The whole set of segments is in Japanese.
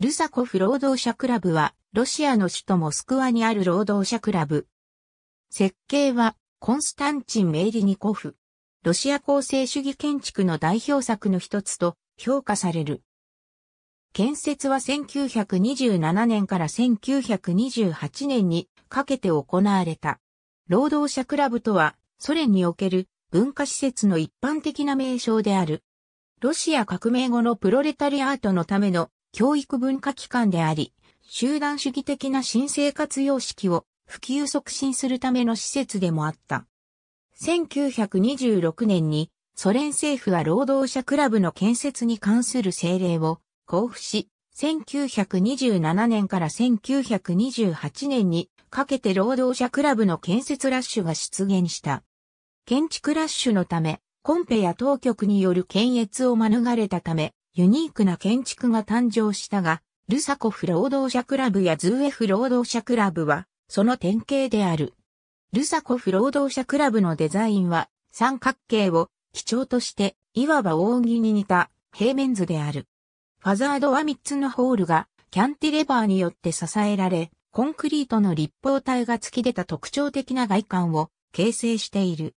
ルサコフ労働者クラブは、ロシアの首都モスクワにある労働者クラブ。設計は、コンスタンチン・メイリニコフ。ロシア構成主義建築の代表作の一つと評価される。建設は1927年から1928年にかけて行われた。労働者クラブとは、ソ連における文化施設の一般的な名称である。ロシア革命後のプロレタリアートのための教育文化機関であり、集団主義的な新生活様式を普及促進するための施設でもあった。1926年にソ連政府は労働者クラブの建設に関する政令を交付し、1927年から1928年にかけて労働者クラブの建設ラッシュが出現した。建築ラッシュのため、コンペや当局による検閲を免れたため、ユニークな建築が誕生したが、ルサコフ労働者クラブやズーエフ労働者クラブは、その典型である。ルサコフ労働者クラブのデザインは、三角形を基調として、いわば扇に似た平面図である。ファザードは三つのホールが、キャンティレバーによって支えられ、コンクリートの立方体が突き出た特徴的な外観を形成している。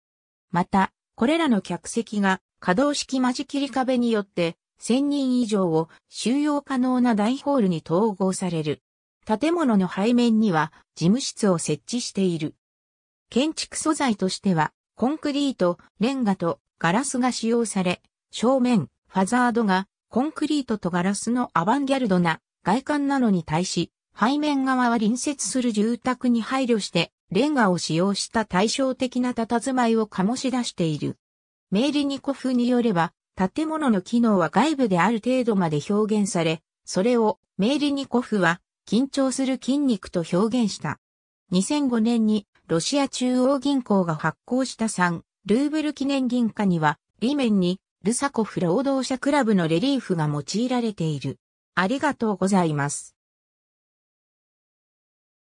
また、これらの客席が可動式間仕切り壁によって1000人以上を収容可能な大ホールに統合される。建物の背面には事務室を設置している。建築素材としては、コンクリート、レンガとガラスが使用され、正面、ファザードがコンクリートとガラスのアバンギャルドな外観なのに対し、背面側は隣接する住宅に配慮してレンガを使用した対照的な佇まいを醸し出している。メーリニコフによれば、建物の機能は外部である程度まで表現され、それをメイリニコフは緊張する筋肉と表現した。2005年にロシア中央銀行が発行した3ルーブル記念銀貨には、裏面にルサコフ労働者クラブのレリーフが用いられている。ありがとうございます。